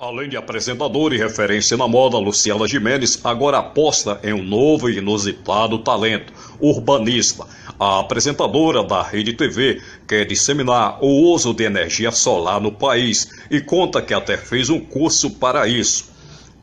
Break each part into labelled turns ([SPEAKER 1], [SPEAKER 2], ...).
[SPEAKER 1] Além de apresentadora e referência na moda, Luciana Jimenez agora aposta em um novo e inusitado talento, urbanista. A apresentadora da Rede TV quer disseminar o uso de energia solar no país e conta que até fez um curso para isso.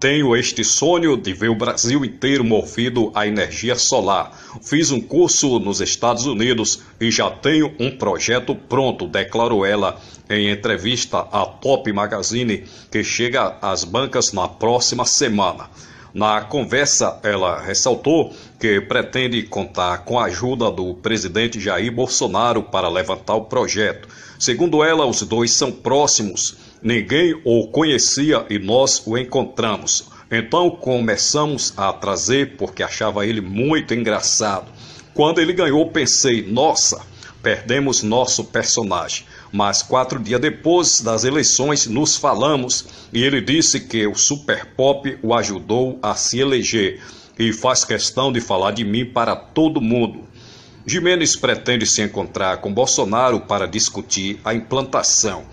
[SPEAKER 1] Tenho este sonho de ver o Brasil inteiro movido à energia solar. Fiz um curso nos Estados Unidos e já tenho um projeto pronto, declarou ela em entrevista à Top Magazine, que chega às bancas na próxima semana. Na conversa, ela ressaltou que pretende contar com a ajuda do presidente Jair Bolsonaro para levantar o projeto. Segundo ela, os dois são próximos Ninguém o conhecia e nós o encontramos. Então começamos a trazer porque achava ele muito engraçado. Quando ele ganhou, pensei: nossa, perdemos nosso personagem. Mas quatro dias depois das eleições, nos falamos e ele disse que o Super Pop o ajudou a se eleger e faz questão de falar de mim para todo mundo. Jimenez pretende se encontrar com Bolsonaro para discutir a implantação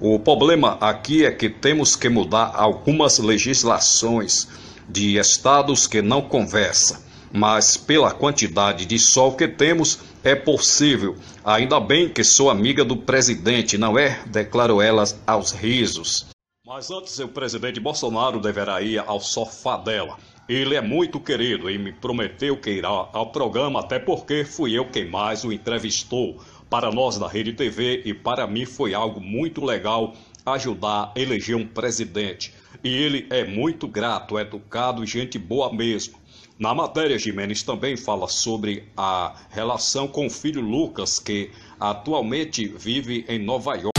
[SPEAKER 1] o problema aqui é que temos que mudar algumas legislações de estados que não conversam, mas pela quantidade de sol que temos, é possível. Ainda bem que sou amiga do presidente, não é? Declarou ela aos risos. Mas antes, o presidente Bolsonaro deverá ir ao sofá dela. Ele é muito querido e me prometeu que irá ao programa, até porque fui eu quem mais o entrevistou. Para nós da Rede TV e para mim foi algo muito legal ajudar a eleger um presidente. E ele é muito grato, educado e gente boa mesmo. Na matéria, Jimenez também fala sobre a relação com o filho Lucas, que atualmente vive em Nova York.